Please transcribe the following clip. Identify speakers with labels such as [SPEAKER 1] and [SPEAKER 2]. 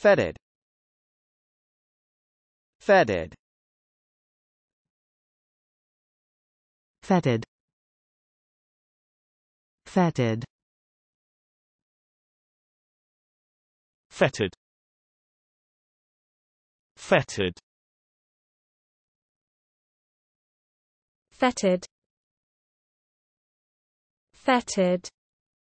[SPEAKER 1] fetid fetid fetid fetid fetid fetid fetid fetid